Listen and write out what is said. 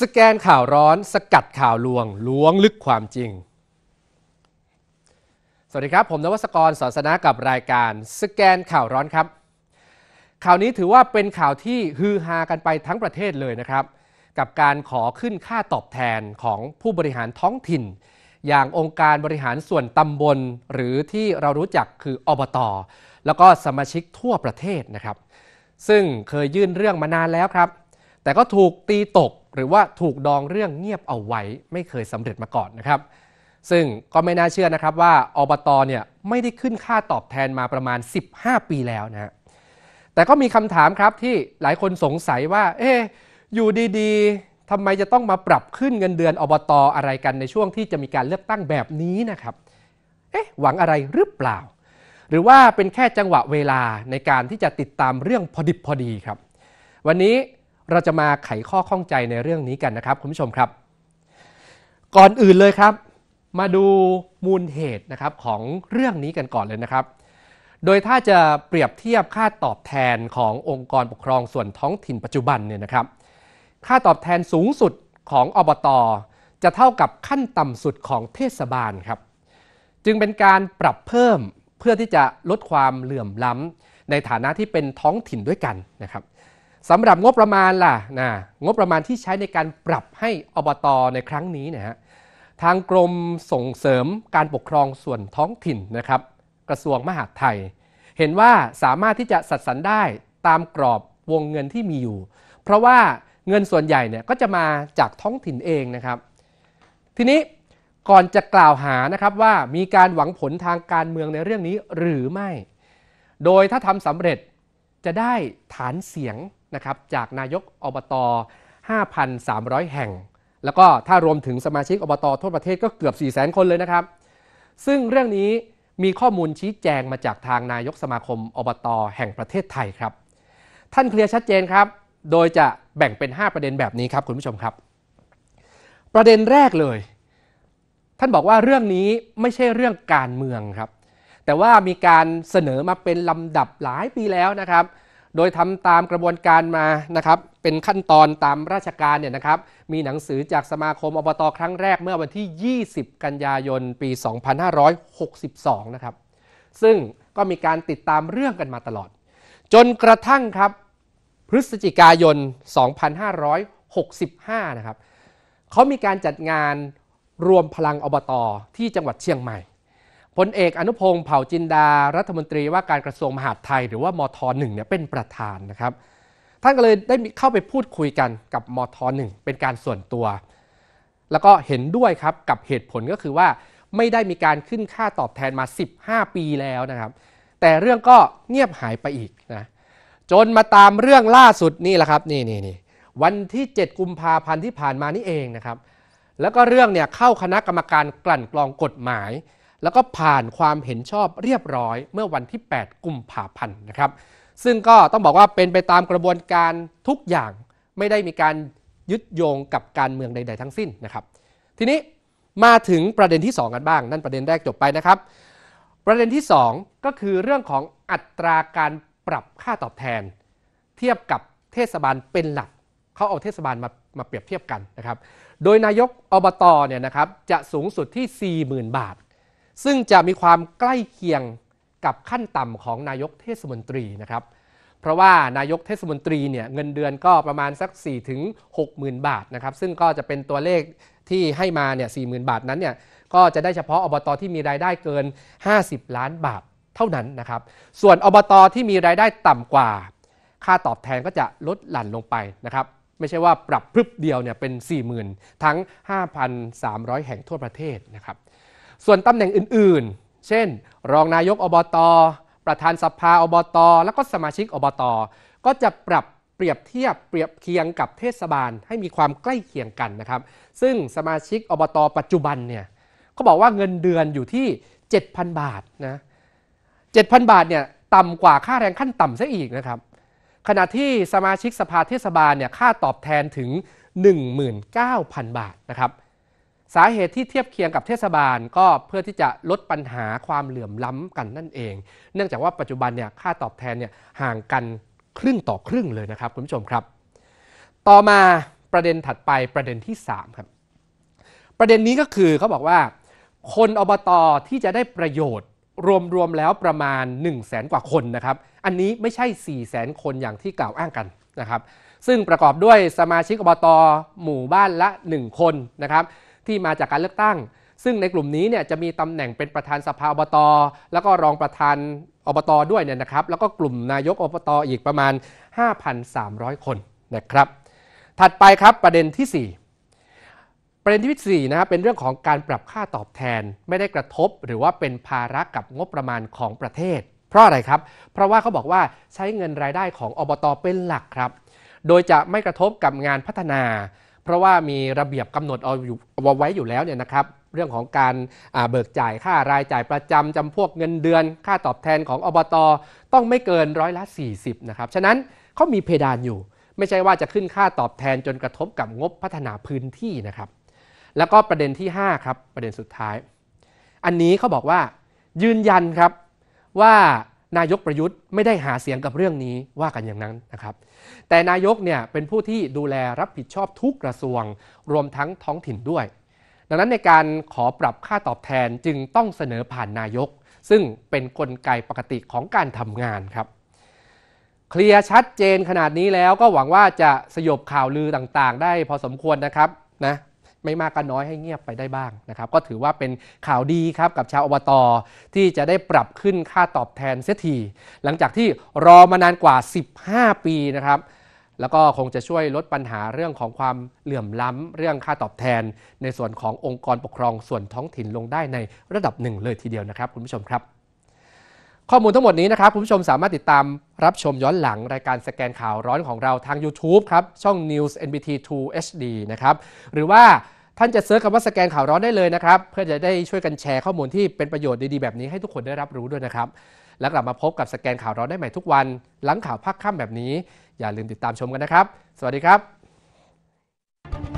สแกนข่าวร้อนสกัดข่าวลวงล้วงลึกความจริง สวัสดีครับ ผมนวัสกรสอนสนะกับรายการสแกนข่าวร้อนครับ ข่าวนี้ถือว่าเป็นข่าวที่ฮือฮากันไปทั้งประเทศเลยนะครับ กับการขอขึ้นค่าตอบแทนของผู้บริหารท้องถิ่น อย่างองค์การบริหารส่วนตำบลหรือที่เรารู้จักคืออบตอแล้วก็สมาชิกทั่วประเทศนะครับ ซึ่งเคยยื่นเรื่องมานานแล้วครับ แต่ก็ถูกตีตกหรือว่าถูกดองเรื่องเงียบเอาไว้ ไม่เคยสำเร็จมาก่อนนะครับ ซึ่งก็ไม่น่าเชื่อนะครับว่าอบตเนี่ยไม่ได้ขึ้นค่าตอบแทนมาประมาณ 15 ปีแล้วนะฮะแต่ก็มีคำถามครับที่หลายคนสงสัยว่า เอ๊อยู่ดี ๆทำไมจะต้องมาปรับขึ้นเงินเดือนอบตออะไรกันในช่วงที่จะมีการเลือกตั้งแบบนี้นะครับ เอ๊ะหวังอะไรหรือเปล่า หรือว่าเป็นแค่จังหวะเวลาในการที่จะติดตามเรื่องพอดิบพอดีครับวันนี้เราจะมาไขข้อข้องใจในเรื่องนี้กันนะครับคุณผู้ชมครับ ก่อนอื่นเลยครับ มาดูมูลเหตุนะครับของเรื่องนี้กันก่อนเลยนะครับ โดยถ้าจะเปรียบเทียบค่าตอบแทนขององค์กรปกครองส่วนท้องถิ่นปัจจุบันเนี่ยนะครับ ค่าตอบแทนสูงสุดของอบต จะเท่ากับขั้นต่ำสุดของเทศบาลครับ จึงเป็นการปรับเพิ่มเพื่อที่จะลดความเหลื่อมล้ำในฐานะที่เป็นท้องถิ่นด้วยกันนะครับสำหรับงบประมาณล่ะนะงบประมาณที่ใช้ในการปรับให้อบตในครั้งนี้นะฮะทางกรมส่งเสริมการปกครองส่วนท้องถิ่นนะครับ กระทรวงมหาดไทย เห็นว่าสามารถที่จะสัดสรรได้ตามกรอบวงเงินที่มีอยู่ เพราะว่าเงินส่วนใหญ่เนี่ยก็จะมาจากท้องถิ่นเองนะครับ ทีนี้ก่อนจะกล่าวหานะครับว่ามีการหวังผลทางการเมืองในเรื่องนี้หรือไม่ โดยถ้าทำสำเร็จจะได้ฐานเสียงนะครับจากนายกอบต 5,300 แห่ง แล้วก็ถ้ารวมถึงสมาชิกอบต ทั่วประเทศก็เกือบ 4 0 0 0 0 0 คนเลยนะครับซึ่งเรื่องนี้มีข้อมูลชี้แจงมาจากทางนายกสมาคมอบต แห่งประเทศไทยครับ ท่านเคลียร์ชัดเจนครับ โดยจะแบ่งเป็น 5 ประเด็นแบบนี้ครับคุณผู้ชมครับ ประเด็นแรกเลย ท่านบอกว่าเรื่องนี้ไม่ใช่เรื่องการเมืองครับ แต่ว่ามีการเสนอมาเป็นลำดับหลายปีแล้วนะครับโดยทำตามกระบวนการมานะครับ เป็นขั้นตอนตามราชการเนี่ยนะครับมีหนังสือจากสมาคมอบตครั้งแรกเมื่อวันที่ 20 กันยายน ปี 2562 นะครับซึ่งก็มีการติดตามเรื่องกันมาตลอด จนกระทั่งครับพฤศจิกายน 2565 นะครับเขามีการจัดงานรวมพลังอบตอที่จังหวัดเชียงใหม่พลเอกอนุพงศ์เผ่าจินดารัฐมนตรีว่าการกระทรวงมหาดไทยหรือว่ามทหนึ่งเนี่ยเป็นประธานนะครับท่านก็เลยได้เข้าไปพูดคุยกันกับมทหนึ่งเป็นการส่วนตัว แล้วก็เห็นด้วยครับกับเหตุผลก็คือว่าไม่ได้มีการขึ้นค่าตอบแทนมา 15 ปีแล้วนะครับแต่เรื่องก็เงียบหายไปอีกนะจนมาตามเรื่องล่าสุดนี่แหละครับนี่นี่นี่วันที่ 7 กุมภาพันธ์ที่ผ่านมานี่เองนะครับแล้วก็เรื่องเนี่ยเข้าคณะกรรมการกลั่นกรองกฎหมายแล้วก็ผ่านความเห็นชอบเรียบร้อยเมื่อวันที่ 8 กุมภาพันธ์นะครับ ซึ่งก็ต้องบอกว่าเป็นไปตามกระบวนการทุกอย่างไม่ได้มีการยึดโยงกับการเมืองใด ๆ ทั้งสิ้นนะครับ ทีนี้มาถึงประเด็นที่ 2 กันบ้าง นั่นประเด็นแรกจบไปนะครับ ประเด็นที่ 2 ก็คือเรื่องของอัตราการปรับค่าตอบแทน เทียบกับเทศบาลเป็นหลักเขาเอาเทศบาลมามาเปรียบเทียบกันนะครับโดยนายกอบตเนี่ยนะครับจะสูงสุดที่ 40,000บาทซึ่งจะมีความใกล้เคียงกับขั้นต่ำของนายกเทศมนตรีนะครับ เพราะว่านายกเทศมนตรีเนี่ยเงินเดือนก็ประมาณสัก4ถึงหมื่นบาทนะครับ ซึ่งก็จะเป็นตัวเลขที่ให้มาเนี่ยหมื่นบาทนั้นเนี่ยก็จะได้เฉพาะอบตอที่มีรายได้เกิน 50 ล้านบาทเท่านั้นนะครับ ส่วนอบตอที่มีรายได้ต่ำกว่า ค่าตอบแทนก็จะลดหลั่นลงไปนะครับ ไม่ใช่ว่าปรับพรึบเดียวเนี่ยเป็น 40,000 ทั้ง 5,300 แห่งทั่วประเทศนะครับส่วนตำแหน่งอื่นๆ เช่น รองนายกอบตอประธานสภาอบตอและก็สมาชิกอบตอก็จะปรับเปรียบเทียบเปรียบเคียงกับเทศบาลให้มีความใกล้เคียงกันนะครับ ซึ่งสมาชิกอบตอปัจจุบันเนี่ยเขาบอกว่าเงินเดือนอยู่ที่ 7,000 บาทนะ 7,000 บาทเนี่ยต่ำกว่าค่าแรงขั้นต่ำซะอีกนะครับ ขณะที่สมาชิกสภาเทศบาลเนี่ยค่าตอบแทนถึง 19,000 บาทนะครับสาเหตุที่เทียบเคียงกับเทศบาลก็เพื่อที่จะลดปัญหาความเหลื่อมล้ำกันนั่นเอง เนื่องจากว่าปัจจุบันเนี่ยค่าตอบแทนเนี่ยห่างกันครึ่งต่อครึ่งเลยนะครับคุณผู้ชมครับ ต่อมาประเด็นถัดไปประเด็นที่3ครับ ประเด็นนี้ก็คือเขาบอกว่า คนอบตอที่จะได้ประโยชน์รวม ๆ แล้วประมาณ 1 0 0 0 0แสนกว่าคนนะครับ อันนี้ไม่ใช่ 4 0 0แสนคนอย่างที่กล่าวอ้างกันนะครับ ซึ่งประกอบด้วยสมาชิกอบตอหมู่บ้านละ 1 คนนะครับที่มาจากการเลือกตั้ง ซึ่งในกลุ่มนี้เนี่ยจะมีตำแหน่งเป็นประธานสภาอบตอแล้วก็รองประธานอบตอด้วยเนี่ยนะครับ แล้วก็กลุ่มนายกอบตออีกประมาณ 5,300 คน นะครับ ถัดไปครับประเด็นที่ 4 ประเด็นที่4นะครับเป็นเรื่องของการปรับค่าตอบแทนไม่ได้กระทบหรือว่าเป็นภาระกับงบประมาณของประเทศ เพราะอะไรครับ เพราะว่าเขาบอกว่าใช้เงินรายได้ของอบต เป็นหลักครับ โดยจะไม่กระทบกับงานพัฒนาเพราะว่ามีระเบียบกำหนดเอาอยู่เอาไว้อยู่แล้วเนี่ยนะครับเรื่องของการเบิกจ่ายค่ารายจ่ายประจำจำพวกเงินเดือน ค่าตอบแทนของอบตอต้องไม่เกินร้อยละ 40นะครับฉะนั้นเขามีเพดานอยู่ ไม่ใช่ว่าจะขึ้นค่าตอบแทนจนกระทบกับงบพัฒนาพื้นที่นะครับแล้วก็ประเด็นที่5ครับประเด็นสุดท้าย อันนี้เขาบอกว่ายืนยันครับว่านายกประยุทธ์ไม่ได้หาเสียงกับเรื่องนี้ว่ากันอย่างนั้นนะครับ แต่นายกเนี่ยเป็นผู้ที่ดูแลรับผิดชอบทุกกระทรวง รวมทั้งท้องถิ่นด้วย ดังนั้นในการขอปรับค่าตอบแทนจึงต้องเสนอผ่านนายก ซึ่งเป็นนกลไกปกติของการทำงานครับเคลียร์ชัดเจนขนาดนี้แล้วก็หวังว่าจะสยบข่าวลือต่าง ๆ ได้พอสมควรนะครับนะไม่มากก็น้อยให้เงียบไปได้บ้างนะครับ ก็ถือว่าเป็นข่าวดีครับกับชาวอบตอที่จะได้ปรับขึ้นค่าตอบแทนเสียทีหลังจากที่รอมานานกว่า 15 ปีนะครับแล้วก็คงจะช่วยลดปัญหาเรื่องของความเหลื่อมล้ำเรื่องค่าตอบแทน ในส่วนขององค์กรปกครองส่วนท้องถิ่นลงได้ในระดับหนึ่ง เลยทีเดียวนะครับคุณผู้ชมครับข้อมูลทั้งหมดนี้นะครับคุณผู้ชมสามารถติดตามรับชมย้อนหลังรายการสแกนข่าวร้อนของเราทาง YouTube ครับช่อง News NBT 2 HD นะครับหรือว่าท่านจะเซิร์ชคำว่าสแกนข่าวร้อนได้เลยนะครับ เพื่อจะได้ช่วยกันแชร์ข้อมูลที่เป็นประโยชน์ดี ๆ แบบนี้ให้ทุกคนได้รับรู้ด้วยนะครับ และกลับมาพบกับสแกนข่าวร้อนได้ใหม่ทุกวันหลังข่าวภาคค่ำแบบนี้ อย่าลืมติดตามชมกันนะครับ สวัสดีครับ